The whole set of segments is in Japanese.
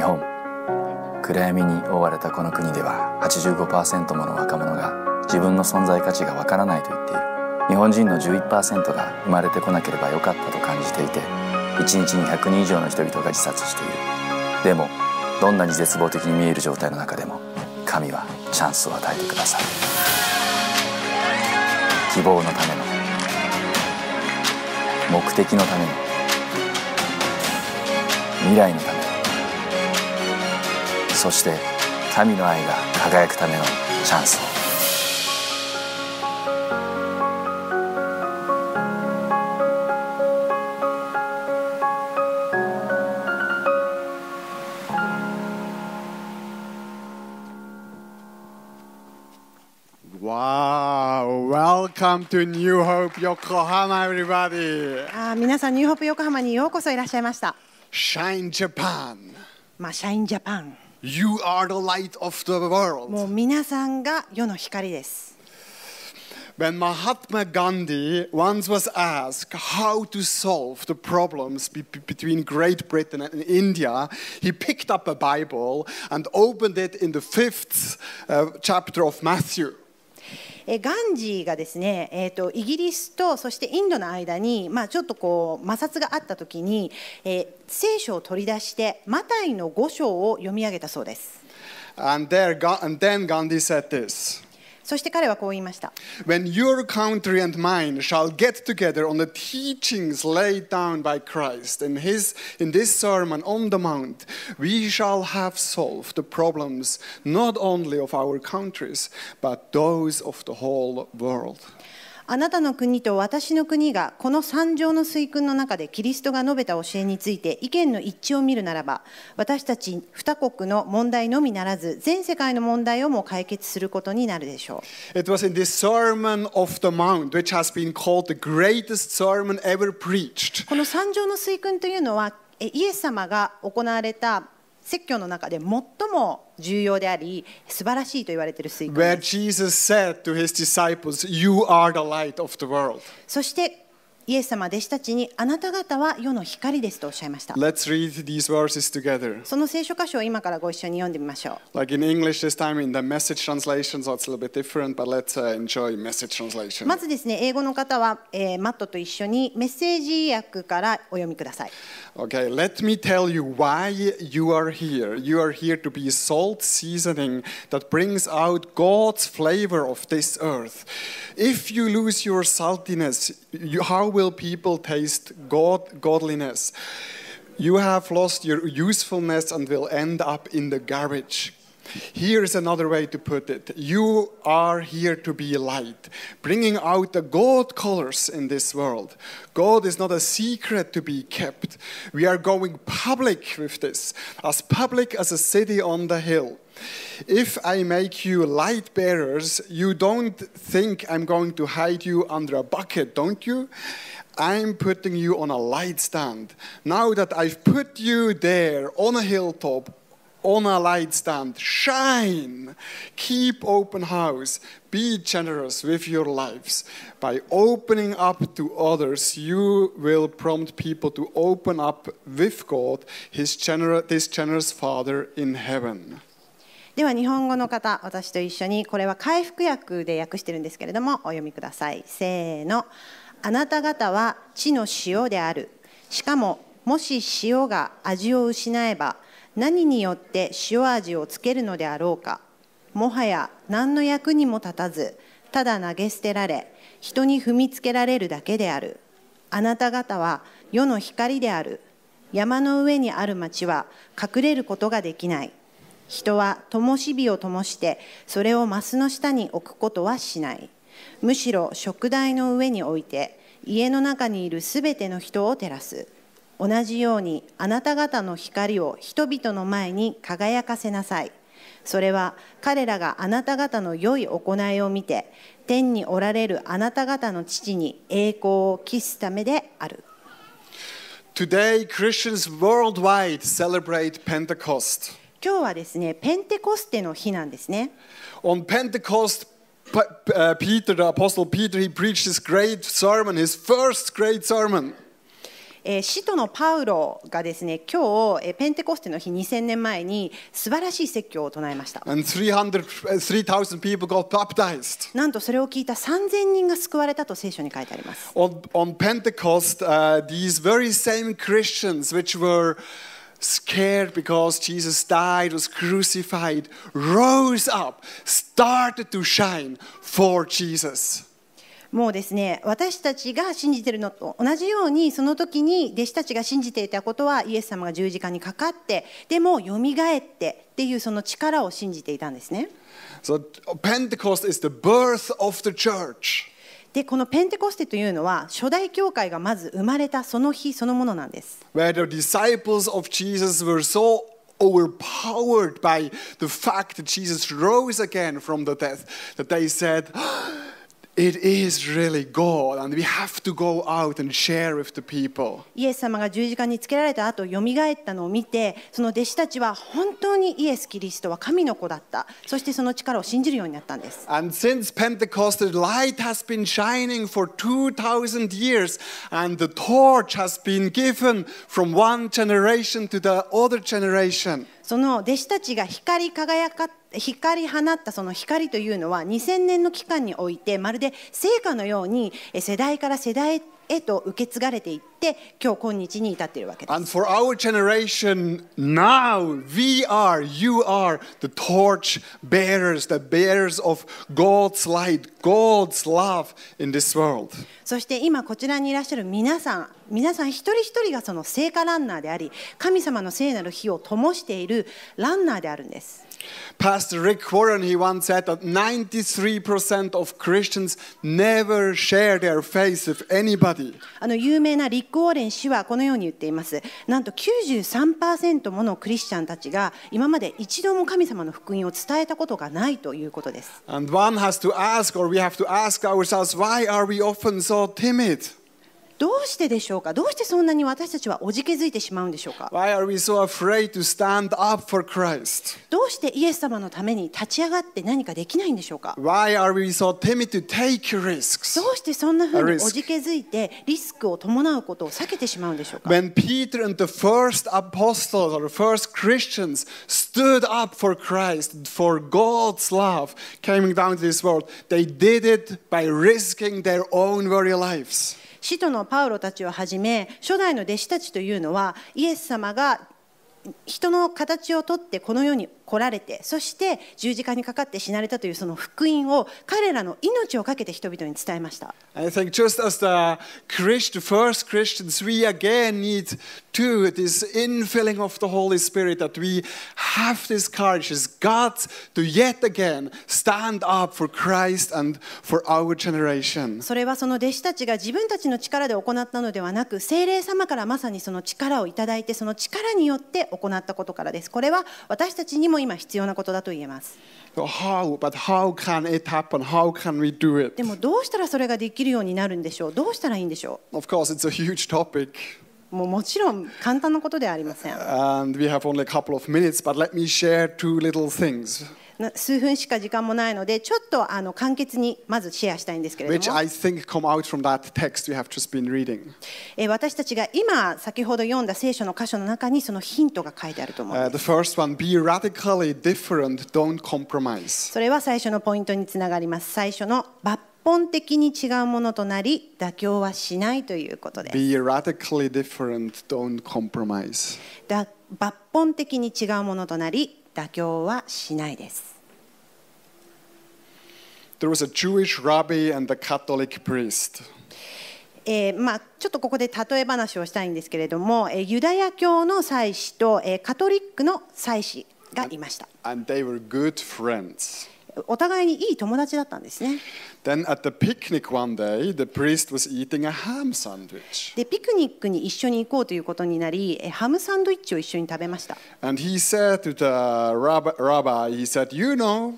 日本暗闇に覆われたこの国では85%もの若者が自分の存在価値がわからないと言っている日本人の11%が生まれてこなければよかったと感じていて1日に100人以上の人々が自殺しているでもどんなに絶望的に見える状態の中でも神はチャンスを与えてください希望のための目的のための未来のためのそして民の愛が輝くためのチャンスをあ皆さん、ニューホープ横浜にようこそいらっしゃいました。Shine Japan。まあ、Shine Japan。You are the light of the world. もう皆さんが世の光です。When Mahatma Gandhi once was asked how to solve the problems be between Great Britain and India, he picked up a Bible and opened it in the fifth uh, chapter of Matthew. えガンジーがですね、えーと、とイギリスとそしてインドの間に、まあ、ちょっとこう摩擦があった時に、えー、聖書を取り出してマタイの5章を読み上げたそうです。And there, and then Gandhi said this. そして彼はこう言いました。When your country and mine shall get together on the teachings laid down by Christ in, his, in this Sermon on the Mount, we shall have solved the problems not only of our countries, but those of the whole world. あなたの国と私の国がこの三条の水訓の中でキリストが述べた教えについて意見の一致を見るならば私たち2国の問題のみならず全世界の問題をも解決することになるでしょう。It was in this Sermon of the Mount which has been called the greatest sermon ever preached. この三条の水訓というのはイエス様が行われた説教の中で最も重要であり素晴らしいと言われている水訓 Where Jesus said to his disciples, You are the light of the world. そしてイエス様弟子たちにあなた方は世の光ですとおっしゃいました。Let's read these verses together. その聖書箇所を今からご一緒に読んでみましょう。Like in English this time in the message translation, so it's a little bit different, but let's、uh, enjoy message translation. まずですね、英語の方は、えー、マットと一緒にメッセージ訳からお読みください。Okay, let me tell you why you are here. You are here to be salt seasoning that brings out God's flavor of this earth. If you lose your saltiness, you, how will people taste God, godliness? You have lost your usefulness and will end up in the garbage. Here is another way to put it. You are here to be light, bringing out the God colors in this world. God is not a secret to be kept. We are going public with this, as public as a city on the hill. If I make you light bearers, you don't think I'm going to hide you under a bucket, don't you? I'm putting you on a light stand. Now that I've put you there on a hilltop, on a light stand. Shine. Keep open house. Be generous with your lives. By opening up to others, you will prompt people to open up with God, his gener this generous Father in heaven. では日本語の方、私と一緒にこれは回復薬で訳してるんですけれどもお読みください。せーの。あなた方は地の塩である。しかももし塩が味を失えば、何によって塩味をつけるのであろうかもはや何の役にも立たずただ投げ捨てられ人に踏みつけられるだけであるあなた方は世の光である山の上にある町は隠れることができない人は灯火を灯してそれをマスの下に置くことはしないむしろ食台の上に置いて家の中にいるすべての人を照らす同じようにあなた方の光を人々の前に輝かせなさい。それは彼らがあなた方の良い行いを見て天におられるあなた方の父に栄光を期すためである。Today, Christians worldwide celebrate Pentecost. 今日はですね、ペンテコステの日なんですね。On Pentecost, Peter, the Apostle Peter, he preached his great sermon, his first great sermon. え使徒のパウロがですね今日えペンテコステの日2000年前に素晴らしい説教を唱えました。3, なんとそれを聞いた3000人が救われたと聖書に書いてあります。On, on Pentecost,、uh, these very same Christians which were scared because Jesus died, was crucified, rose up, started to shine for Jesus. もうですね私たちが信じてるのと同じようにその時に弟子たちが信じていたことはイエス様が十字架にかかってでもよみがえってっていうその力を信じていたんですね。So, Pentecost is the birth of the church. でこのペンテコステというのは初代教会がまず生まれたその日そのものなんです。Where the disciples of Jesus were so overpowered by the fact that Jesus rose again from the death that they said It is really God, and we have to go out and share with the people. イエス様が十字架につけられた後、よみがえったのを見て、その弟子たちは本当にイエス・キリストは神の子だった。そしてその力を信じるようになったんです。And since Pentecost, the light has been shining for 2,000 years, and the torch has been given from one generation to the other generation. その弟子たちが光り輝か光り放ったその光というのは2000年の期間においてまるで聖火のように世代から世代へへと受け継がれていって今日今日に至っているわけです。And for our generation now, we are, you are the torch bearers, the bearers of God's light, God's love in this world. そして今こちらにいらっしゃる皆さん、皆さん一人一人がその聖火ランナーであり、神様の聖なる火を灯しているランナーであるんです。Pastor Rick Warren, he once said that 93% of Christians never share their faith with anybody. あの有名なリック・ウォーレン氏はこのように言っています。なんと93%ものクリスチャンたちが今まで一度も神様の福音を伝えたことがないということです。And one has to ask, or we have to ask ourselves, why are we often so timid? どうしてでしょうかどうしてそんなに私たちはおじけづいてしまうんでしょうか so どうしてイエス様のために立ち上がって何かできないんでしょうか so どうしてそんなふうにおじけづいてリスクを伴うことを避けてしまうんでしょうか When Peter and the first apostles or first Christians stood up for Christ, for God's love coming down to this world, they did it by risking their own very lives. 使徒のパウロたちをはじめ初代の弟子たちというのはイエス様が人の形をとってこの世に来られてそして十字架にかかって死なれたというその福音を彼らの命をかけて人々に伝えました。I think just as the Christian, first Christians, we again need to this infilling of the Holy Spirit that we have this courage as God to yet again stand up for Christ and for our generation. それはその弟子たちが自分たちの力で行ったのではなく、聖霊様からまさにその力をいただいて、その力によって行ったことからです。これは私たちにも今必要なことだと言えます。でもどうしたらそれができるようになるんでしょうどうしたらいいんでしょもうもちろん簡単なことではありません。数分しか時間もないので、ちょっとあの簡潔にまずシェアしたいんですけど私たちが今、先ほど読んだ聖書の箇所の中にそのヒントが書いてあると思います。それは最初のポイントにつながります。最初の抜本的に違うものとなり、妥協はしないということです。b 抜本的に違うものとなり、妥協はしないです。There was a Jewish rabbi and a Catholic priest. えーまあ、ちょっとここで例え話をしたいんですけれども、えー、ユダヤ教の祭司と、えー、カトリックの祭司がいました。And, and they were good friends. お互いにいい友達だったんですね。Then at the picnic one day, the priest was eating a ham sandwich. で、ピクニックに一緒に行こうということになり、ハムサンドイッチを一緒に食べました。And he said to the rabbi, he said, You know,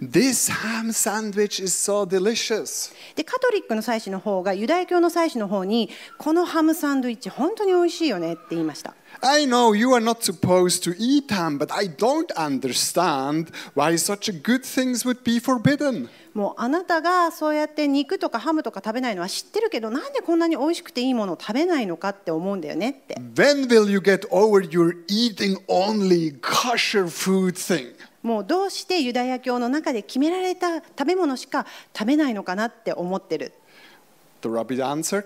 this ham sandwich is so delicious. で、カトリックの祭司の方がユダヤ教の祭司の方に、このハムサンドイッチ、本当に美味しいよねって言いました。I know you are not supposed to eat ham, but I don't understand why such good things would be forbidden. もうあなたがそうやって肉とかハムとか食べないのは知ってるけどなんでこんなに美味しくていいものを食べないのかって思うんだよねって。When will you get over your eating only kosher food thing? もうどうしてユダヤ教の中で決められた食べ物しか食べないのかなって思ってる。The rabbi answered,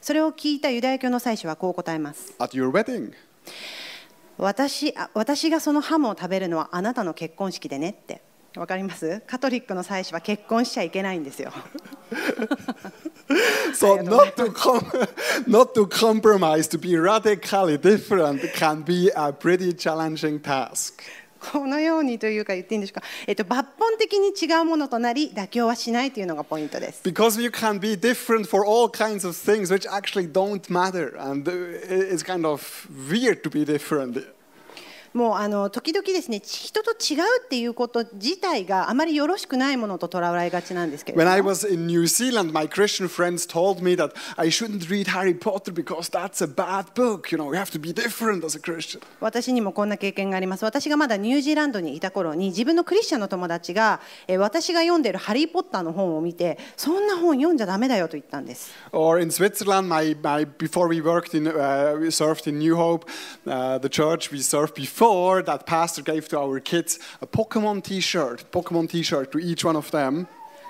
それを聞いたユダヤ教の祭司はこう答えます。At your wedding, 私あ私がそのハムを食べるのはあなたの結婚式でねってわかりますカトリックの祭司は結婚しちゃいけないんですよ So not to, com not to compromise, to be radically different can be a pretty challenging task. このようにというか言っていいんですか、えっと、抜本的に違うものとなり妥協はしないというのがポイントです。Because you can be different for all kinds of things which actually don't matter and it's kind of weird to be different. もうあの時々ですね人と違うっていうこと自体があまりよろしくないものととらわれがちなんですけれども。When I was in New Zealand, my Christian friends told me that I shouldn't read Harry Potter because that's a bad book. You know, you have to be different as a Christian. 私にもこんな経験があります。私がまだニュージーランドにいた頃に自分のクリスチャンの友達が、えー、私が読んでるハリー・ポッターの本を見てそんな本読んじゃダメだよと言ったんです。Or in Switzerland, my, my, before we worked in,、uh, we served in New Hope,、uh, the church we served before before that pastor gave to our kids a Pokemon t-shirt, Pokemon t-shirt to each one of them.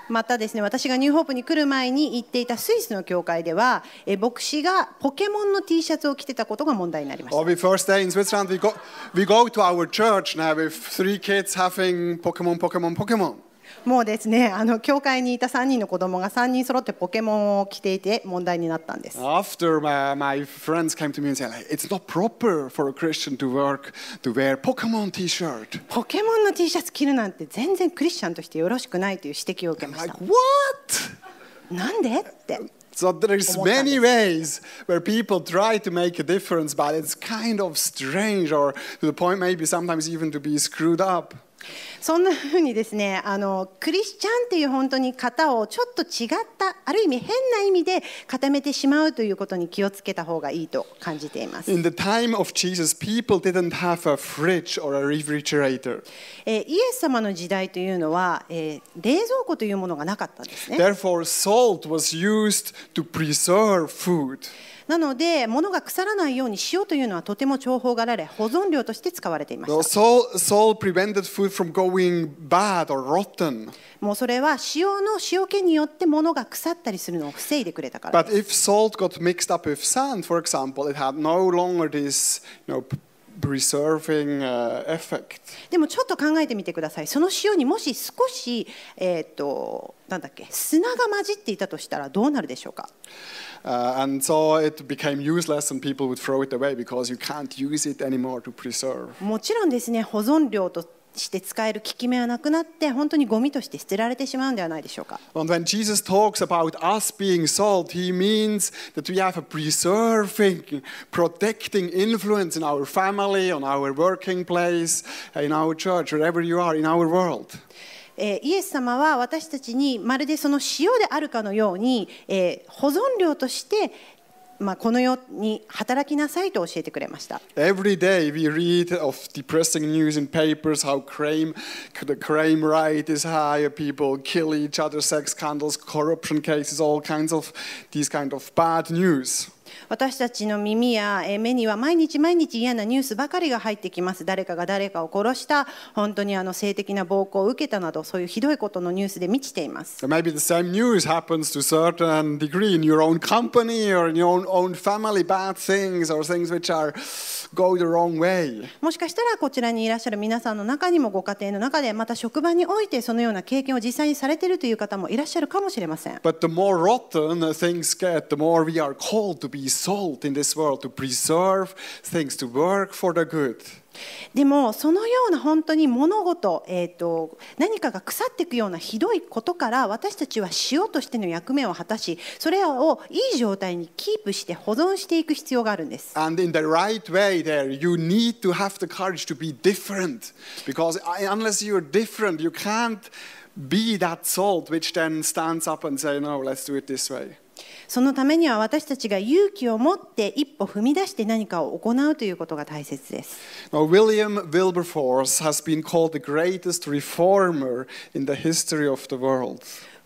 またですね私がニューホープに来る前に行っていたスイスの教会ではえ牧師がポケモンの T シャツを着てたことが問題になりました。we go to our church now with three kids having Pokemon Pokemon Pokemon. もうですねあの教会にいた3人の子供が3人揃ってポケモンを着ていて問題になったんです。After my, my friends came to me and said, it's not proper for a Christian to work to wear Pokemon T-shirt. ポケモンの T シャツ着るなんて全然クリスチャンとしてよろしくないという指摘を受けました。Like, what? なんでって。So there's many ways where people try to make a difference, but it's kind of strange or to the point maybe sometimes even to be screwed up. そんなふうにですねあのクリスチャンっていう本当に型をちょっと違ったある意味変な意味で固めてしまうということに気をつけた方がいいと感じています。In the time of Jesus, people didn't have a fridge or a refrigerator. イエス様の時代というのは、え冷蔵庫というものがなかったんですね。Therefore, salt was used to preserve food. なので物が腐らないように塩というのはとても重宝がられ保存料として使われていました。もうそれは塩の塩気によって物が腐ったりするのを防いでくれたからです。But if salt got mixed up with sand, for example, it had no longer this, you know, preserving effect. でもちょっと考えてみてください。その塩にもし少し、えっ、と、なんだっけ、砂が混じっていたとしたらどうなるでしょうか。Uh, and so it became useless and people would throw it away because you can't use it anymore to preserve. もちろんですね、保存料として使える効き目はなくなって本当にゴミとして捨てられてしまうんではないでしょうか。And when Jesus talks about us being salt, he means that we have a preserving, protecting influence in our family, on our working place, in our church, wherever you are, in our world. えイエス様は私たちにまるでその塩であるかのように、え保存料としてまあ、このように働きなさいと教えてくれました。Every day we read of depressing news in papers how crime, the crime rate is higher, people kill each other, sex scandals, corruption cases, all kinds of these kind of bad news. 私たちの耳や目には毎日毎日嫌なニュースばかりが入ってきます誰かが誰かを殺した本当にあの性的な暴行を受けたなどそういうひどいことのニュースで満ちていますもしかしたらこちらにいらっしゃる皆さんの中にもご家庭の中でまた職場においてそのような経験を実際にされているという方もいらっしゃるかもしれません。salt in this world, to preserve things, to work for the good. でもそのような本当に物事、えーと、何かが腐っていくようなひどいことから私たちは塩としての役目を果たしそれをいい状態にキープして保存していく必要があるんです。And in the right way there, you need to have the courage to be different because unless you're different, you can't be that salt which then stands up and say, no, let's do it this way. そのためには私たちが勇気を持って一歩踏み出して何かを行うということが大切です。ウ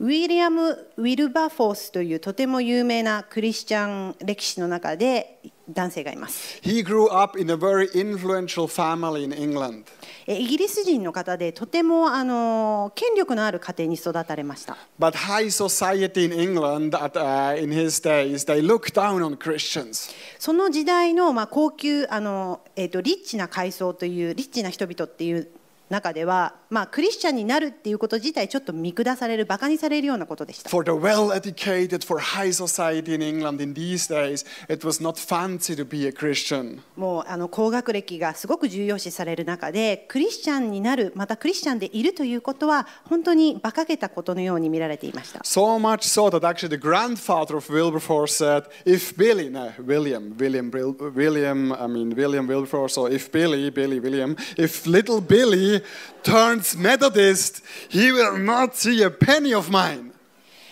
ィリアム・ウィルバフォースというとても有名なクリスチャン歴史の中で男性がいます。He grew up in a very influential family in England. イギリス人の方でとてもあの権力のある家庭に育たれました。But high society in England at、uh, in his days they looked down on Christians. その時代のまあ高級あのえっ、ー、とリッチな階層というリッチな人々っていう中では、まあ、クリスチャンになるっていうこと自体ちょっと見下される、馬鹿にされるようなことでした。For the well-educated, for high society in England in these days, it was not fancy to be a Christian. もうあの高学歴がすごく重要視される中で、クリスチャンになる、またクリスチャンでいるということは、本当に馬鹿げたことのように見られていました。So much so that actually the grandfather of Wilberforce said, if Billy, no, William, William, William, I mean William Wilberforce, so if Billy, Billy, William, if little Billy turns Methodist, he will not see a penny of mine.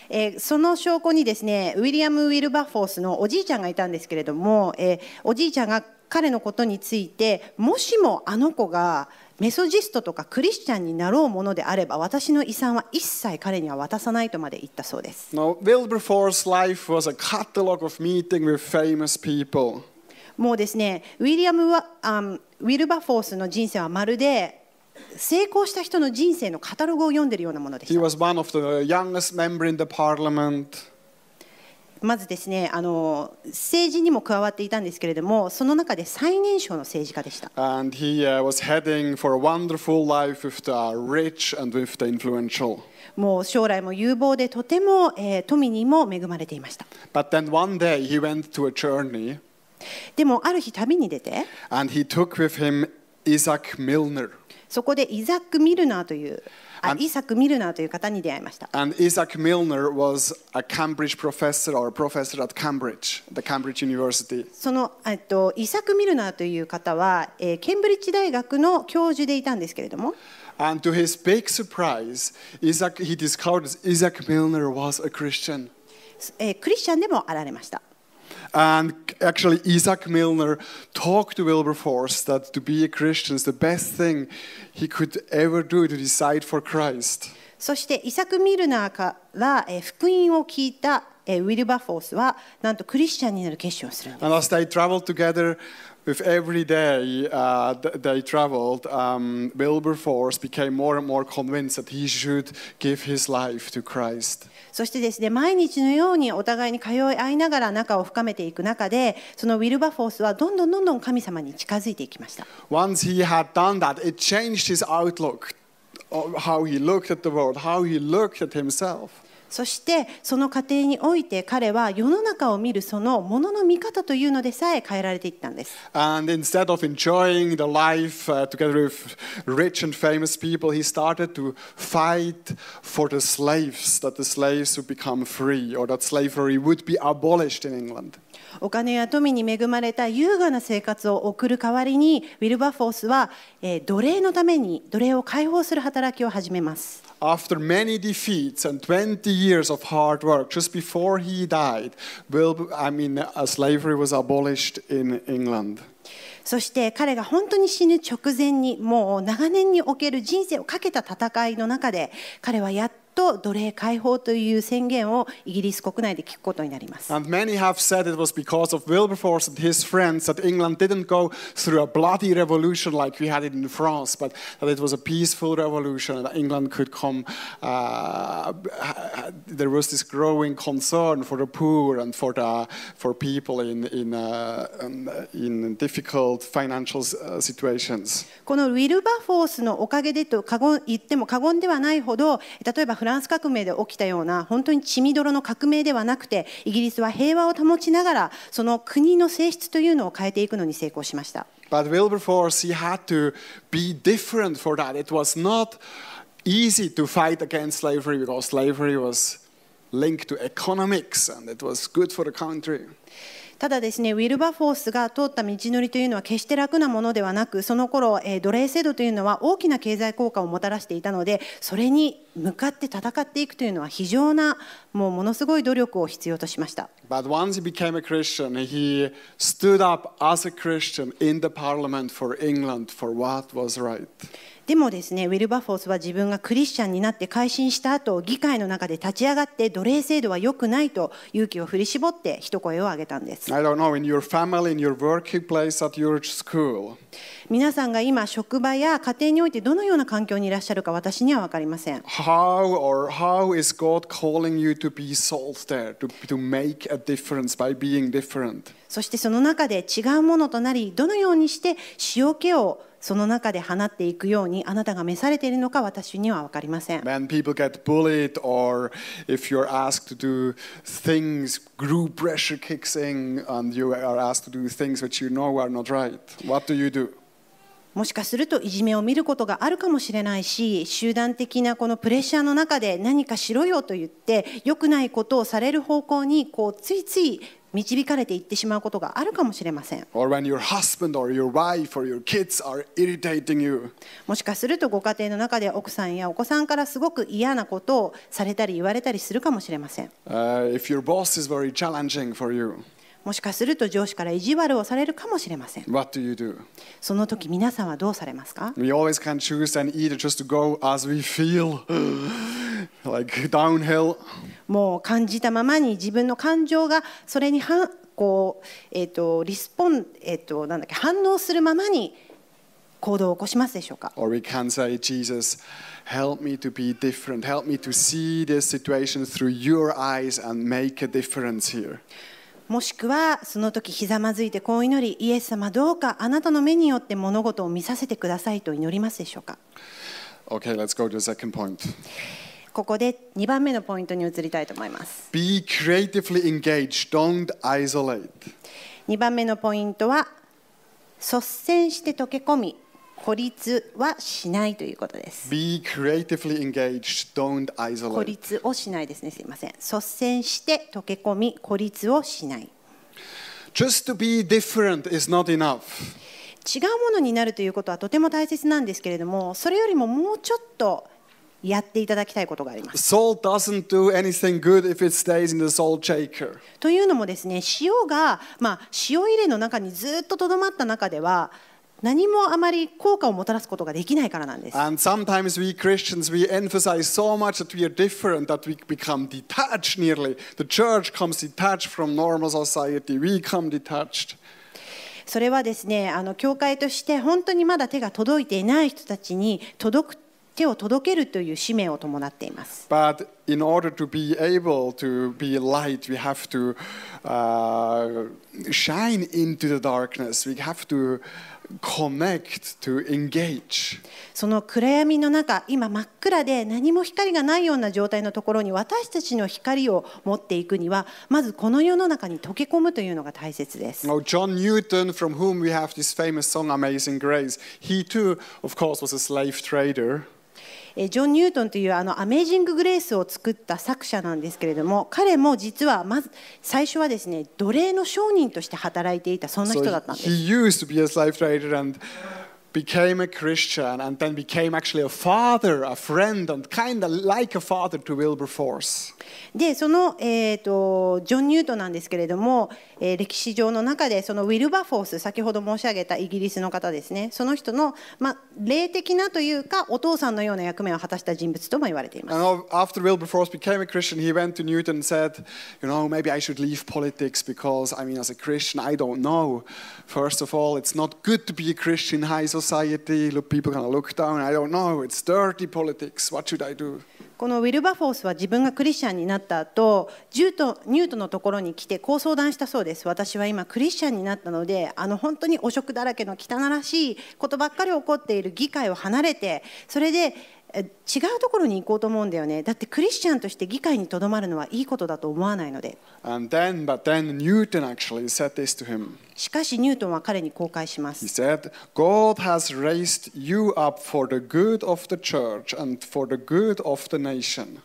えー、その証拠にですねウィリアム・ウィルバフォースのおじいちゃんがいたんですけれども、えー、おじいちゃんが彼のことについてもしもあの子がメソジストとかクリスチャンになろうものであれば私の遺産は一切彼には渡さないとまで言ったそうです。Now, l i f e was a catalog of meeting with famous people. もうですねウィリアムはあウィルバフォースの人生はまるで成功した人の人生のカタログを読んでいるようなものです。まずですねあの、政治にも加わっていたんですけれども、その中で最年少の政治家でした。もう将来も有望で、とても、え富にも恵まれていました。でも、ある日、旅に出て、そこでイザック・ミルナーというあイサク・ミルナーという方に出会いました。And Isaac Milner was a Cambridge professor or professor at Cambridge, the Cambridge University. そのえっとイサク・ミルナーという方は、えー、ケンブリッジ大学の教授でいたんですけれども。And to his big surprise, Isaac he discovered Isaac Milner was a Christian. えー、クリスチャンでもあられました。And actually, Isaac Milner talked to Wilberforce that to be a Christian is the best thing he could ever do to decide for Christ. そしてイサク・ミルナーから福音を聞いたウィルバフォースはなんとクリスチャンになる決心をするんです。And as they traveled together, with every day uh, th they traveled, um, Wilberforce became more and more convinced that he should give his life to Christ. そしてですね、毎日のようにお互いに通い合いながら仲を深めていく中で、そのウィルバフォースはどんどんどんどん神様に近づいていきました。Once he had done that, it changed his outlook, how he looked at the world, how he looked at himself. そしてその過程において彼は世の中を見るそのものの見方というのでさえ変えられていったんです。And instead of enjoying the life、uh, together with rich and famous people, he started to fight for the slaves, that the slaves would become free or that slavery would be abolished in England. お金や富に恵まれた優雅な生活を送る代わりにウィルバフォースは、えー、奴隷のために奴隷を解放する働きを始めます。After many defeats and 20 years of hard work, just before he died, will, I mean, slavery was abolished in England. そして彼が本当に死ぬ直前にもう長年における人生をかけた戦いの中で彼はやっと奴隷解放という宣言をイギリス国内で聞くことになります。And many have said it was because of Wilberforce and his friends that England didn't go through a bloody revolution like we had it in France, but that it was a peaceful revolution and that England could come. Uh, there was this growing concern for the poor and for the for people in in uh, in difficult financial situations. このウィルバフォースのおかげでと過言言っても過言ではないほど、例えばフランス革命で起きたような本当に血みどろの革命ではなくてイギリスは平和を保ちながらその国の性質というのを変えていくのに成功しました。But Wilberforce, he had to be different for that. It was not easy to fight against slavery because slavery was linked to economics and it was good for the country. ただですね、ウィルバフォースが通った道のりというのは決して楽なものではなく、その頃、えー、奴隷制度というのは大きな経済効果をもたらしていたので、それに向かって戦っていくというのは非常なもうものすごい努力を必要としました。でもですね、ウィルバフォースは自分がクリスチャンになって改心した後、議会の中で立ち上がって奴隷制度は良くないと勇気を振り絞って一声を上げたんです。f a 皆さんが今、職場や家庭においてどのような環境にいらっしゃるか私には分かりません。how or how is God calling you to be salt there, to, to make a difference by being different? そしてその中で違うものとなり、どのようにして塩気をその中で放っていくようにあなたが召されているのか私には分かりません。When people get bullied or if you're asked to do things, group pressure kicks in and you are asked to do things which you know are not right, what do you do? もしかするといじめを見ることがあるかもしれないし集団的なこのプレッシャーの中で何かしろよと言って良くないことをされる方向にこうついつい導かれていってしまうことがあるかもしれません。もしかするとご家庭の中で奥さんやお子さんからすごく嫌なことをされたり言われたりするかもしれません。Uh, もしかすると上司から意地悪をされるかもしれません。What do you do? その時皆さんはどうされますか We always can choose an e i t just to go as we feel, like downhill. もう感じたままに自分の感情がそれに反こう、えー、とリスポン、えー、となんだっけ反応するままに行動を起こしますでしょうか Or we can say, Jesus, help me to be different. Help me to see this situation through your eyes and make a difference here. もしくはその時ひざまずいてこう祈りイエス様どうかあなたの目によって物事を見させてくださいと祈りますでしょうか Okay, let's go to the second point. ここで2番目のポイントに移りたいと思います。Be creatively engaged, don't isolate. 2番目のポイントは率先して溶け込み孤立はしないということです。Be creatively engaged, don't isolate. 孤立をしないですね、すみません。率先して溶け込み、孤立をしない。Just to be different is not enough. 違うものになるということはとても大切なんですけれども、それよりももうちょっとやっていただきたいことがあります。d o というのもですね、塩が、まあ、塩入れの中にずっととどまった中では、何もあまり効果をもたらすことができないからなんです。And sometimes we Christians we emphasize so much that we are different that we become detached nearly. The church comes detached from normal society. We come detached. それはですね、あの教会として本当にまだ手が届いていない人たちに届く手を届けるという使命を伴っています。But in order to be able to be light, we have to、uh, shine into the darkness. We have to、uh, connect, to engage. その暗闇の中、今真っ暗で何も光がないような状態のところに私たちの光を持っていくには、まずこの世の中に溶け込むというのが大切です。Now, John Newton, from whom we have this famous song Amazing Grace, he too, of course, was a slave trader. えジョン・ニュートンというあの「アメージング・グレース」を作った作者なんですけれども彼も実はまず最初はですね奴隷の商人として働いていたそんな人だったんです。So became a Christian and then became actually a father, a friend, and kind of like a father to Wilberforce. で、その、えーとジョン・ニュートンなんですけれども、え歴史上の中でそのウィルバフォース先ほど申し上げたイギリスの方ですねその人の、ま霊的なというかお父さんのような役目を果たした人物とも言われています。After Wilberforce became a Christian, he went to Newton and said, you know, maybe I should leave politics because, I mean, as a Christian, I don't know. First of all, it's not good to be a Christian in high society. Look, people kind of look down. I don't know. It's dirty politics. What should I do? このウィルバフォースは自分がクリスチャンになった後ジュートニュートのところに来てこう相談したそうです私は今クリスチャンになったのであの本当に汚職だらけの汚らしいことばっかり起こっている議会を離れてそれで違うところに行こうと思うんだよね。だってクリスチャンとして議会にとどまるのはいいことだと思わないので。Then, then しかしニュートンは彼に公開します。said, God has raised you up for the good of the church and for the good of the nation.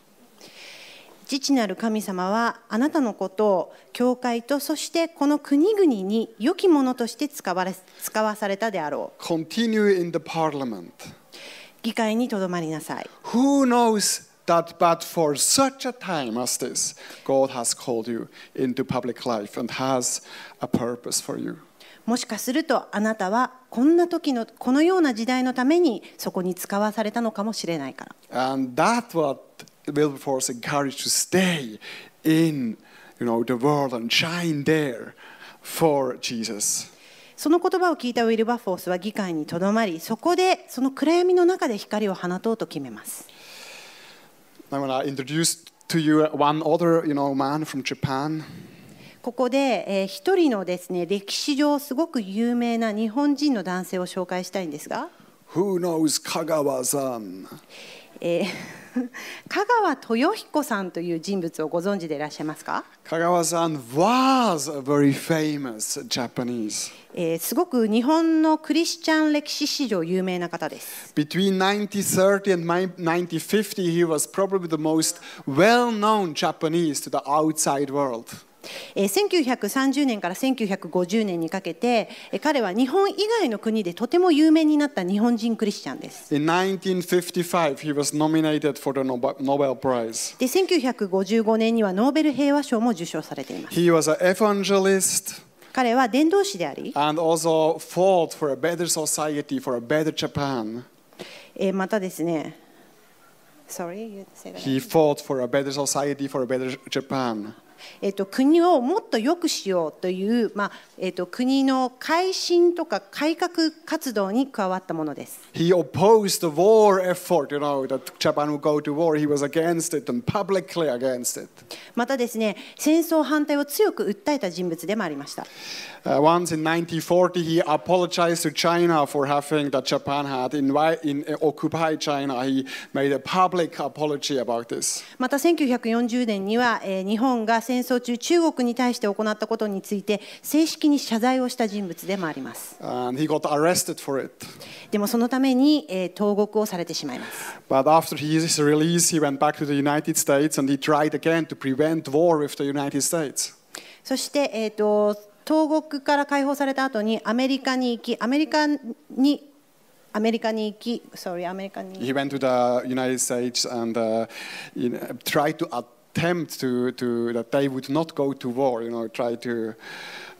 父なる神様はあなたのことを教会とそしてこの国々に良きものとして使われ使わされたであろう。Continue in the parliament. 議会にとどまりなさい。Who knows that but for such a time as this, God has called you into public life and has a purpose for you. もしかするとあなたはこんな時のこのような時代のためにそこに使わされたのかもしれないから。And that what Wilberforce encouraged to stay in you know, the world and shine there for Jesus. その言葉を聞いたウィルバフォースは議会にとどまりそこでその暗闇の中で光を放とうと決めます。ここで、えー、一人のですね歴史上すごく有名な日本人の男性を紹介したいんですが。Who knows 香川さん、えー香川豊彦さんという人物をご存知でいらっしゃいますか香川さん was a very famous Japanese、えー、すごく日本のクリスチャン歴史史上有名な方です。Between 1930 and 1950 he was probably the most well-known Japanese to the outside world. え1930年から1950年にかけて彼は日本以外の国でとても有名になった日本人クリスチャンです。In 1955, he was nominated for the Nobel Prize. で1955年にはノーベル平和賞も受賞されています。He was an evangelist. 彼は伝道師であり、And also fought for a better society, for a better Japan. えまたですね、Sorry, you said that. He fought for a better society, for a better Japan. えーと、と国をもっと良くしようという、まあえーと、と国の改新とか改革活動に加わったものです。He opposed the war effort, you know, that Japan would go to war. He was against it and publicly against it. またですね、戦争反対を強く訴えた人物でもありました。Uh, once in 1940, he apologized to China for having that Japan had invi- in, uh, occupied China. He made a public apology about this. また1940年には、えー、日本が戦争中中国に対して行ったことについて正式に謝罪をした人物でもあります。でもそのために、え投獄をされてしまいます。そして、えー、と投獄から解放された後にアメリカに行きアメリカにアメリカに行き、s o アメリカに行き。He went to the United s t a t attempt to, to that they would not go to war. You know, try to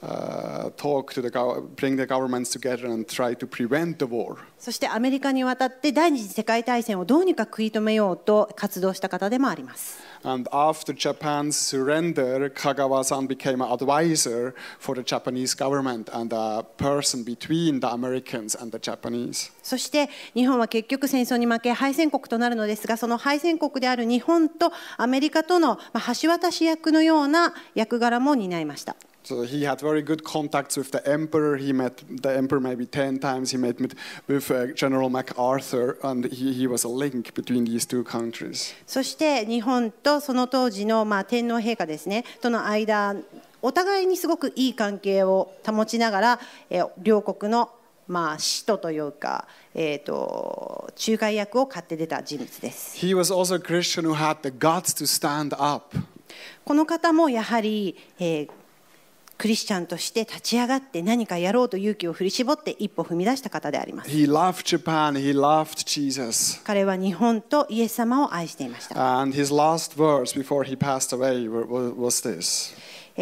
uh, talk to the bring the governments together and try to prevent the war. そしてアメリカに渡って第二次世界大戦をどうにか食い止めようと活動した方でもあります。And after Japan's surrender, Kagawa-san became an advisor for the Japanese government and a person between the Americans and the Japanese. そして日本は結局戦争に負け敗戦国となるのですが、その敗戦国である日本とアメリカとの橋渡し役のような役柄も担いました。So he had very good contacts with the emperor. He met the emperor maybe 10 times. He met with with uh, General MacArthur, and he, he was a link between these two countries. そしお互いにすごくいい関係を保ちながら、えー、両国のまあ使徒というか、えー、と仲介役を買って出た人物です。He was also a Christian who had the guts to stand up. この方もやはり、えークリスチャンとして立ち上がって何かやろうと勇気を振り絞って一歩踏み出した方であります。He loved Japan, he loved Jesus. 彼は日本とイエス様を愛していました。And his last words before he passed away was this.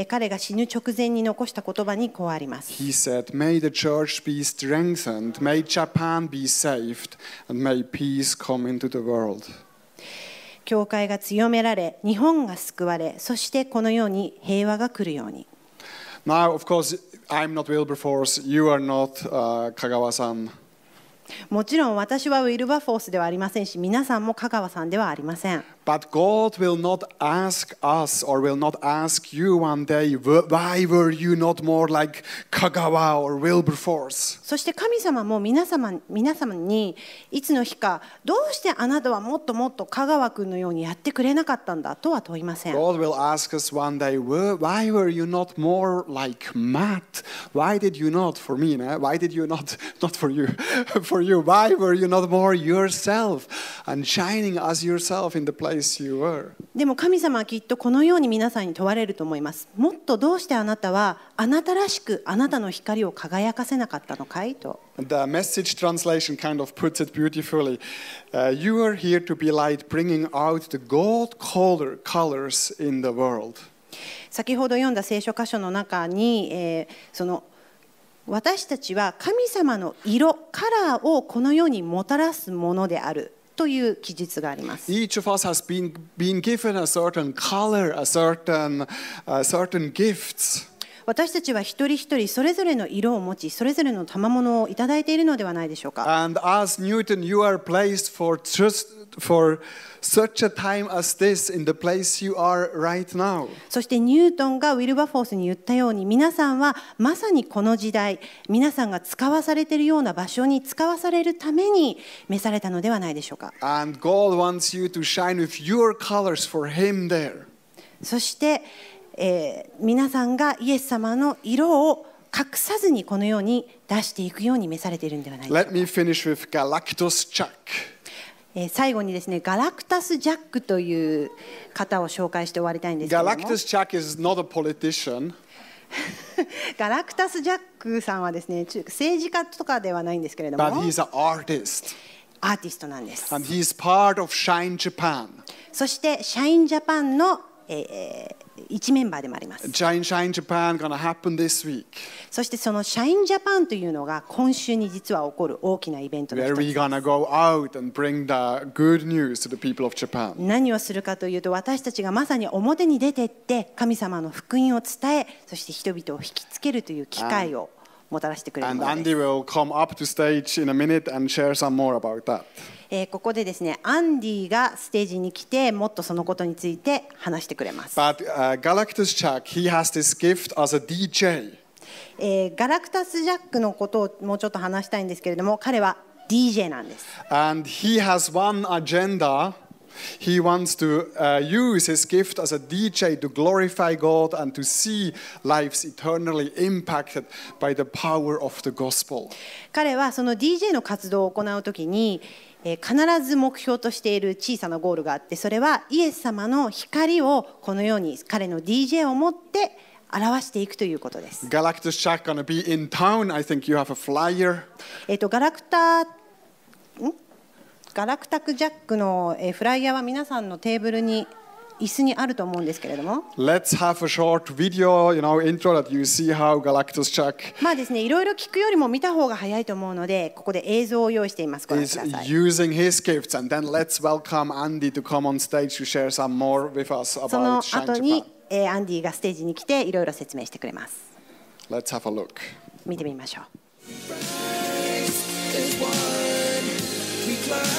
彼が死ぬ直前に残した言葉にこうあります。He said, May the church be strengthened, may Japan be saved, and may peace come into the world. 教会が強められ、日本が救われ、そしてこのように平和が来るように。Now, of course, I'm not Wilberforce, you are not、uh, Kagawa-san. もちろん私はウィルバフォースではありませんし、皆さんも香川さんではありません。But God will not ask us or will not ask you one day, why were you not more like Kagawa or Wilberforce? God will ask us one day, why were you not more like Matt? Why did you not for me? Ne? Why did you not not for you for you? Why were you not more yourself and shining as yourself in the place? でも神様はきっとこのように皆さんに問われると思います。もっとどうしてあなたはあなたらしくあなたの光を輝かせなかったのかいと。The message translation kind of puts it beautifully. Uh, you are here to be light, bringing out the gold color, colors in the world. 先ほど読んだ聖書箇所の中に、えー、その私たちは神様の色、カラーをこの世にもたらすものである。という記述があります。Each of us has been, been given a certain color, a certain,、uh, certain gifts. 私たちは一人一人それぞれの色を持ち、それぞれの賜物をいただいているのではないでしょうか。And as Newton, you are placed for u s t for such a time as this in the place you are right now. そしてニュートンがウィルバフォースに言ったように皆さんはまさにこの時代皆さんが使わされているような場所に使わされるために召されたのではないでしょうか。And God wants you to shine with your colors for Him there. そしてえー、皆さんがイエス様の色を隠さずにこのように出していくように召されているんではないでしょうか。Let me 最後にですね、ガラクタス・ジャックという方を紹介して終わりたいんですけども。g a l a c is not a politician. ガラクタス・ジャックさんはですね、政治家とかではないんですけれども。But he's an artist. アーティストなんです。And he's part of Shine Japan. そして、シャインジャパンのえー、一メンバーでもあります。Shine Shine Japan gonna happen this week. そしてその Shine Japan というのが今週に実は起こる大きなイベントの一つです。Where we gonna go out and bring the good news to the people of Japan. 何をするかというと私たちがまさに表に出てって神様の福音を伝え、そして人々を引きつけるという機会を。もたらしてくれるものです。And Andy will come up to stage in a minute and share some more about that. えー、ここでですねアンディがステージに来てもっとそのことについて話してくれます。But、uh, Galactus Jack, he has this gift as a DJ. えー、ガラクタス・ジャックのことをもうちょっと話したいんですけれども彼は DJ なんです。And he has one agenda. He wants to uh, use his gift as a DJ to glorify God and to see lives eternally impacted by the power of the gospel. 彼はその DJ の活動を行うときに、必ず目標としている小さなゴールがあってそれはイエス様の光をこのように彼の DJ を持って表していくということです。g a l a c t be in town. I think you have a flyer. えっとガラクタガラクタクジャックのフライヤーは皆さんのテーブルに椅子にあると思うんですけれども。Let's have a short video, you know, intro that you see how Galactus Chuck まあですね、いろいろ聞くよりも見た方が早いと思うので、ここで映像を用意しています。ご覧く is ださい。using his gifts, and then let's welcome Andy to come on stage to share some more with us その about 後 Shang に Japan.、えーアンディがステージに来ていろいろ説明してくれます。Let's have a look. 見てみましょう。Christ is one. We climb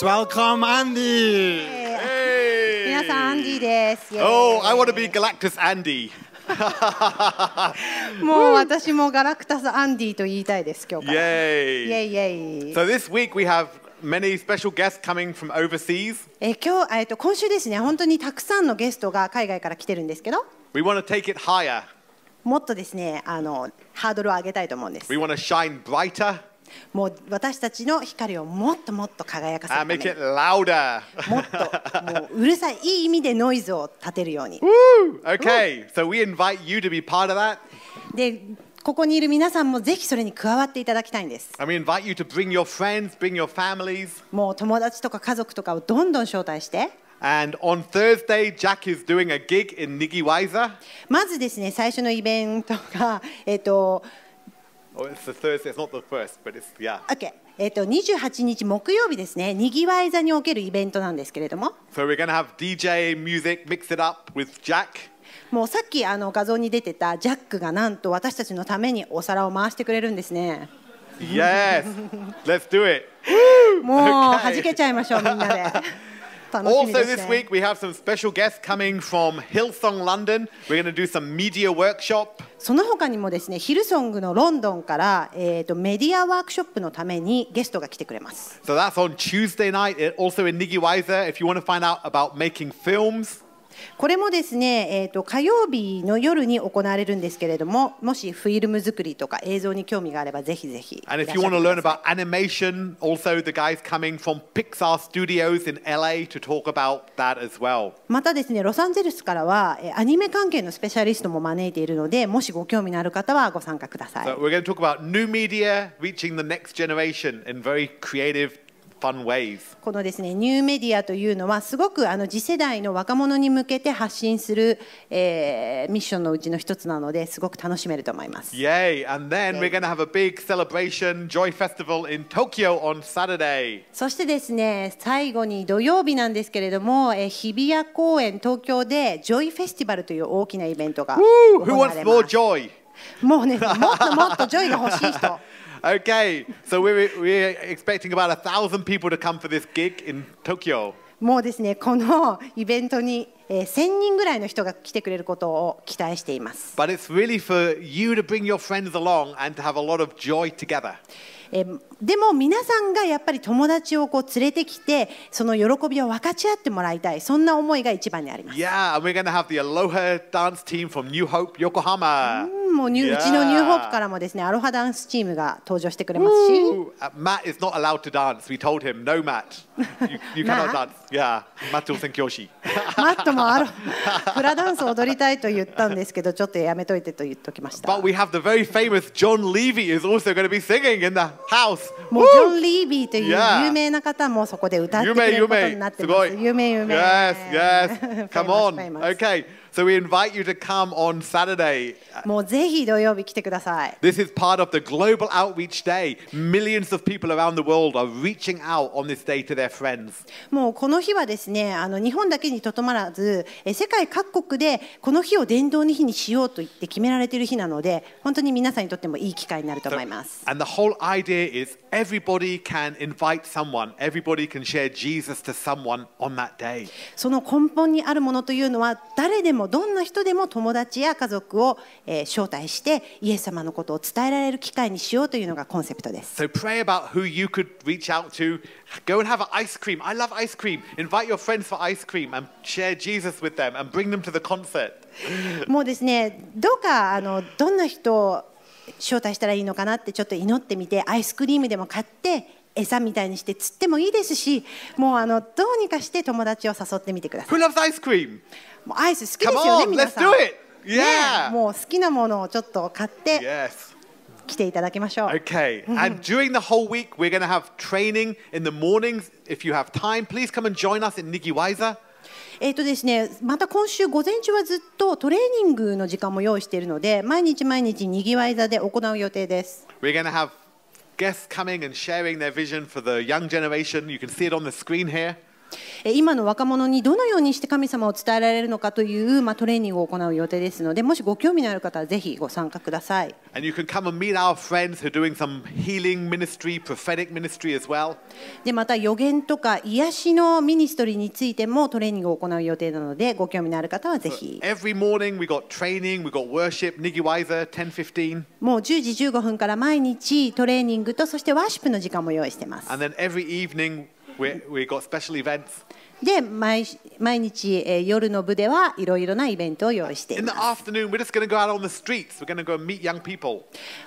Let's welcome Andy. Hey. 皆さん、アンディです。Oh, I want to be Galactus Andy. もう私もガラクタスアンディと言いたいです今日から。Yay. Yay, yay. So this week we have many special guests coming from overseas. え今日えっと今週ですね本当にたくさんのゲストが海外から来てるんですけど。We want to take it higher. もっとですねあのハードルを上げたいと思うんです。We want to shine brighter. もう私たちの光をもっともっと輝かせるため。Make it louder. もっともううるさい、いい意味でノイズを立てるように。o k So、we invite you to be part of that. で、ここにいる皆さんもぜひそれに加わっていただきたいんです。もう友達とか家族とかをどんどん招待して。まずですね、最初のイベントが、えっと、28日木曜日ですね、にぎわい座におけるイベントなんですけれども、もうさっきあの画像に出てたジャックがなんと私たちのためにお皿を回してくれるんですね。Yes! Let's はじ けちゃいましょう、みんなで。Also, this week we have some special guests coming from Hillsong London. We're going to do some media workshop. その他にもですね、ヒルソングのロンドンから、えー、とメディアワークショップのためにゲストが来てくれます。So that's on Tuesday night, also in n i g i w i s e r If you want to find out about making films. これもですね、えーと、と火曜日の夜に行われるんですけれどももしフィルム作りとか映像に興味があればぜひぜひ And if you want to learn about animation also the guys coming from Pixar Studios in LA to talk about that as well またですねロサンゼルスからはアニメ関係のスペシャリストも招いているのでもしご興味のある方はご参加ください、so、we're going to talk about new media reaching the next generation in very creative このですね、ニューメディアというのはすごくあの次世代の若者に向けて発信する、えー、ミッションのうちの一つなのですごく楽しめると思います。Yay! And then we're going to have a big celebration, Joy Festival in Tokyo on Saturday. そしてですね、最後に土曜日なんですけれども、えー、日比谷公園東京でジョイフェスティバルという大きなイベントが行われます。Woo! Who wants more joy? もうね、もっともっとジョイが欲しい人。Okay, so we're, we're expecting about a thousand people to come for this gig in Tokyo. もうですね、このイベントにえー、1000人ぐらいの人が来てくれることを期待しています。But it's really for you to bring your friends along and to have a lot of joy together. えでも皆さんがやっぱり友達をこう連れてきてその喜びを分かち合ってもらいたいそんな思いが一番にあります。Yeah, and we're going to have the Aloha dance team from New Hope Yokohama. うん、もうニュ、yeah. うちのニューホープからもですねアロハダンスチームが登場してくれますし。Ooh, Matt is not allowed to dance. We told him, no Matt, you, you cannot dance. Yeah, Matt will think Yoshi. マットのアロフラダンス踊りたいと言ったんですけど、ちょっとやめといてと言っときました。But we have the very famous John Levy is also going to be singing in the house. もうジョン・リービーという有名な方もそこで歌ってくれることになってます。有名有名。Yes, yes. Come on. Okay. So we invite you to come on Saturday. もうぜひ土曜日来てください。This is part of the Global Outreach Day. Millions of people around the world are reaching out on this day to their friends. もうこの日はですね、あの日本だけにとどまらず、え世界各国でこの日を伝道の日にしようと言って決められてる日なので、本当に皆さんにとってもいい機会になると思います。So, and the whole idea is everybody can invite someone, everybody can share Jesus to someone on that day. その根本にあるものというのは誰でもどんな人でも友達や家族を招待してイエス様のことを伝えられる機会にしようというのがコンセプトです。もうですね、どうかあのどんな人を招待したらいいのかなってちょっと祈ってみてアイスクリームでも買って。餌みたいにして釣ってもいいですしもうあのどうにかして友達を誘ってみてください。Who loves ice cream? もうアイス好きですよね on, 皆さん。Let's do it! Yeah! ね、もう好きなものをちょっと買って。Yes. 来ていただきましょう。Okay. And during the whole week, we're going to have training in the mornings. If you have time, please come and join us in Niki Wiser. えーとですね、また今週午前中はずっとトレーニングの時間も用意しているので毎日毎日にぎわい座で行う予定です。We're gonna have guests coming and sharing their vision for the young generation. You can see it on the screen here. 今の若者にどのようにして神様を伝えられるのかという、まあ、トレーニングを行う予定ですのでもしご興味のある方はぜひご参加ください。でまた予言とか癒しのミニストリーについてもトレーニングを行う予定なのでご興味のある方はぜひ。もう10時15分から毎日トレーニングとそしてワーシップの時間も用意しています。we, we got special events. で毎毎日、えー、夜の部ではいろいろなイベントを用意しています。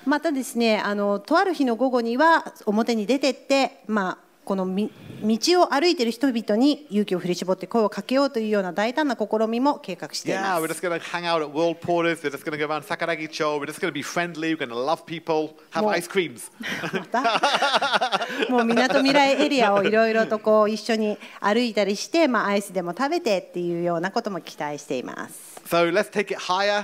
またですねあの、とある日の午後には表に出てって、まあこの道を歩いている人々に勇気を振り絞って声をかけようというような大胆な試みも計画しています。Yeah, we're just going to hang out at World Porters, we're just going to go around Sakuragi Cho, we're just going to be friendly, we're going to love people, have ice creams. もうみなとみらいエリアをいろいろとこう一緒に歩いたりして、まあ、アイスでも食べてっていうようなことも期待しています。So let's take it higher.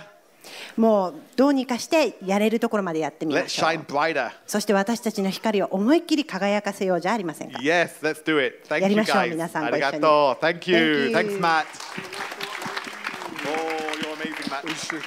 もうどうにかしてやれるところまでやってみましょう。そして私たちの光を思いっきり輝かせようじゃありませんか。Yes, let's do it. Thank やりましょう、皆さんありがとう。Thank you. Thank you. Thanks, Matt. Oh, you're amazing, Matt.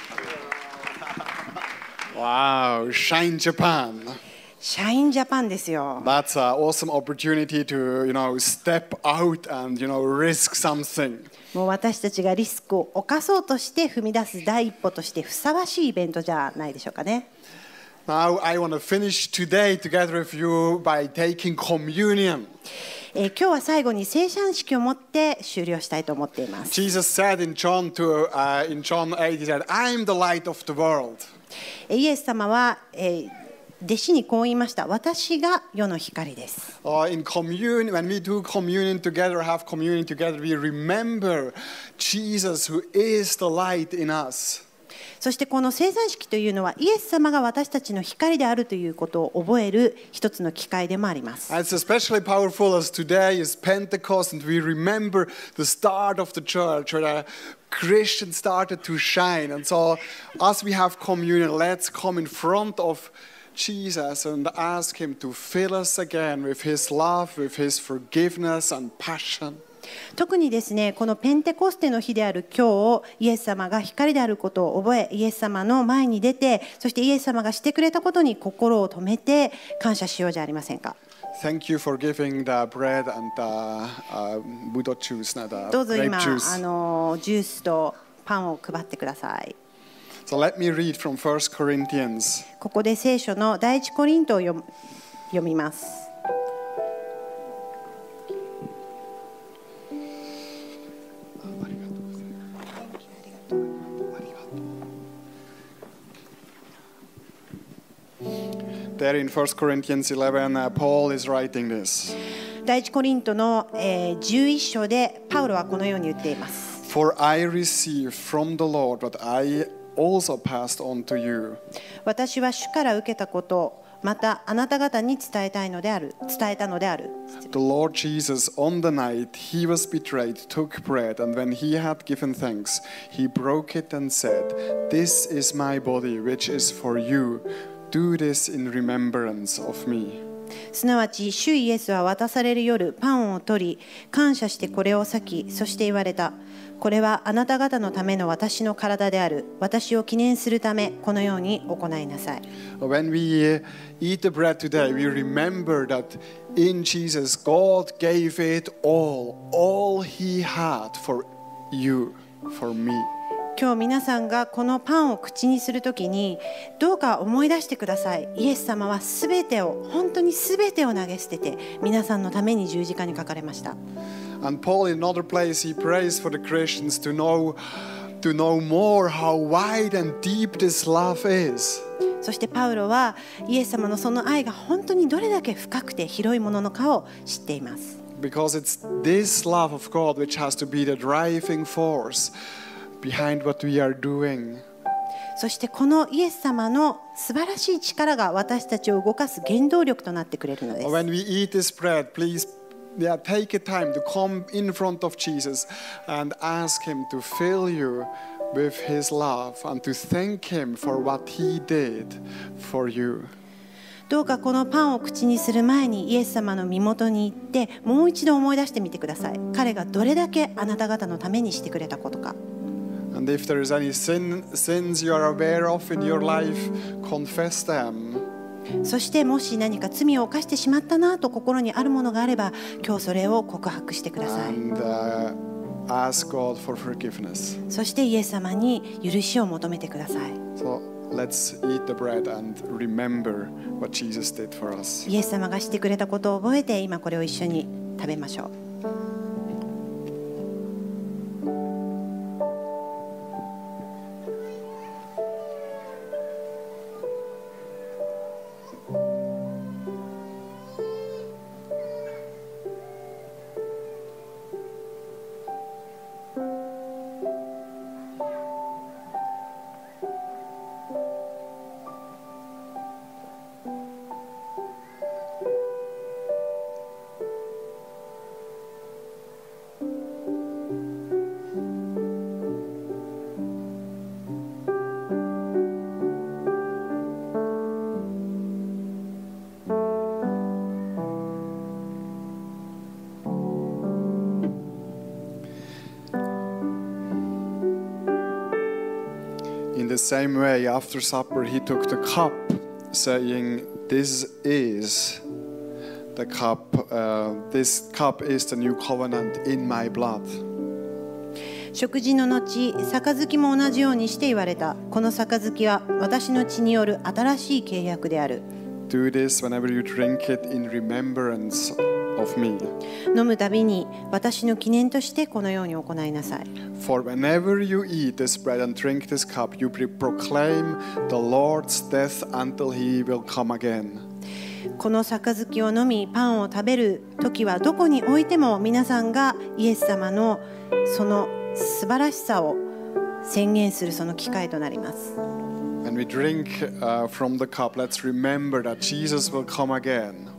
wow, Shine Japan. 社員ジャパンですよ。That's an awesome opportunity to, you know, step out and, you know, risk something. もう私たちがリスクを犯そうとして踏み出す第一歩としてふさわしいイベントじゃないでしょうかね。Now I want to finish today together with you by taking communion. えー、今日は最後に聖餐式を持って終了したいと思っています。Jesus said in John, to,、uh, in John 8, he said, I am the light of the world. イエス様は、えー弟子にこう言いました。私が世の光です。Uh, in commune, when we do communion together, have communion together, we remember Jesus who is the light in us. そしてこの生産式というのはイエス様が私たちの光であるということを覚える一つの機会でもあります。It's especially powerful as today is Pentecost and we remember the start of the church where the Christians started to shine. And so, as we have communion, let's come in front of Jesus and ask Him to fill us again with His love, with His forgiveness and passion. 特にですね、このペンテコステの日である今日、イエス様が光であることを覚え、イエス様の前に出て、そしてイエス様がしてくれたことに心を止めて感謝しようじゃありませんか。Thank you for giving the bread and the、uh, Buddha juice, the どうぞ今、あのジュースとパンを配ってください。So let me read from 1 Corinthians. ここで聖書の第一コリントを読読みます。There in 1 Corinthians 11, uh, Paul is writing this. For I receive from the Lord what I also passed on to you. 私は主から受けたこと、またあなた方に伝えたいのである、伝えたのである。The Lord Jesus on the night he was betrayed took bread and when he had given thanks, he broke it and said, "This is my body which is for you. Do this in remembrance of me." すなわち、主イエスは渡される夜、パンを取り、感謝してこれを裂き、そして言われた。これはあなた方のための私の体である私を記念するためこのように行いなさい When we eat the bread today we remember that in Jesus God gave it all all he had for you for me 今日皆さんがこのパンを口にするときにどうか思い出してくださいイエス様はすべてを本当にすべてを投げ捨てて皆さんのために十字架にかかれました。And Paul, in another place, he prays for the Christians to know, to know more how wide and deep this love is. そしてパウロはイエス様のその愛が本当にどれだけ深くて広いもののかを知っています。Because it's this love of God which has to be the driving force behind what we are doing. そしてこのイエス様の素晴らしい力が私たちを動かす原動力となってくれるのです。When we eat this bread, please yeah, take a time to come in front of Jesus and ask Him to fill you with His love and to thank Him for what He did for you. どうかこのパンを口にする前にイエス様の身元に行ってもう一度思い出してみてください彼がどれだけあなた方のためにしてくれたことか And if there is any sin, sins you are aware of in your life, confess them. そしてもし何か罪を犯してしまったなと心にあるものがあれば今日それを告白してください。And, uh, ask God for forgiveness. そしてイエス様に許しを求めてください。So Let's eat the bread and remember what Jesus did for us. イエス様がしてくれたことを覚えて今これを一緒に食べましょう。same way, after supper, he took the cup, saying, This is the cup, uh, this cup is the new covenant in my blood. 食事の後、杯も同じようにして言われた。この杯は私の血による新しい契約である。Do this whenever you drink it in remembrance of me. 飲むたびに私の記念としてこのように行いなさい。For whenever you eat this bread and drink this cup, you proclaim the Lord's death until he will come again. この杯を飲みパンを食べる時はどこに置いても皆さんがイエス様のその素晴らしさを宣言するその機会となります。When we drink、uh, from the cup, let's remember that Jesus will come again.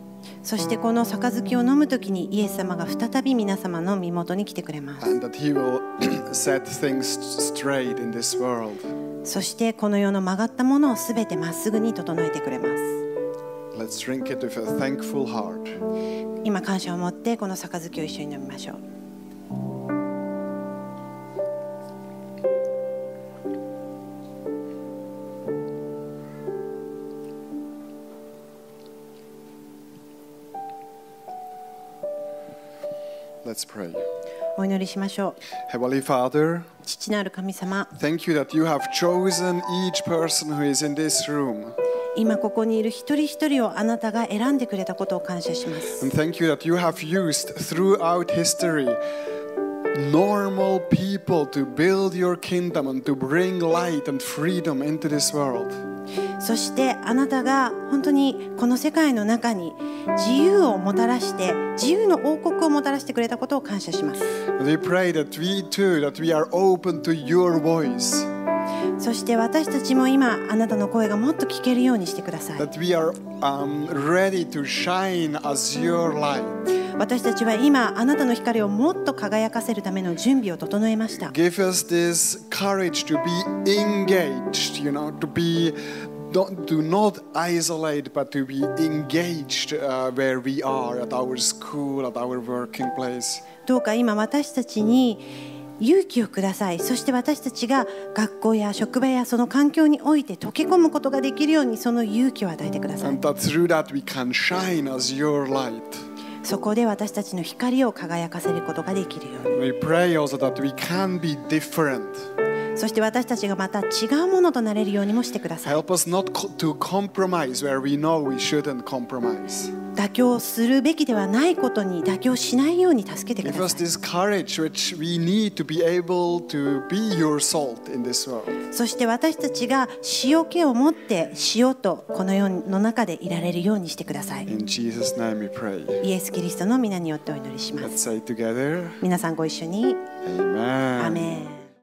そしてこの杯を飲むときにイエス様が再び皆様の身元に来てくれます。そしてこの世の曲がったものをすべてまっすぐに整えてくれます。今感謝を持ってこの杯を一緒に飲みましょう。Let's pray. お祈りしましょう。Heavenly Father, 父なる神様、thank you that you have chosen each person who is in this room. 今ここにいる一人一人をあなたが選んでくれたことを感謝します。And thank you that you have used throughout history normal people to build your kingdom and to bring light and freedom into this world. そしてあなたが本当にこの世界の中に自由をもたらして自由の王国をもたらしてくれたことを感謝します。We pray that we too, that we are open to your voice. そして私たちも今あなたの声がもっと聞けるようにしてください That we are、um, ready to shine as your light 私たちは今あなたの光をもっと輝かせるための準備を整えました。Give us this courage to be engaged, you know, to be don't, do not isolate, but to be engaged uh, where we are at our school, at our working place. どうか今私たちに勇気をくださいそして私たちが学校や職場やその環境において溶け込むことができるようにその勇気を与えてくださいそこで私たちの光を輝かせることができるように。We pray also that we can be different. そして私たちがまた違うものとなれるようにもしてください Help us not to compromise where we know we shouldn't compromise 妥協するべきではないことに妥協しないように助けてください Give us this courage which we need to be able to be your salt in this world そして私たちが塩気を持って塩とこの世の中でいられるようにしてください In Jesus name we pray イエス・キリストの皆によってお祈りします Let's say together 皆さんご一緒に Amen. Amen.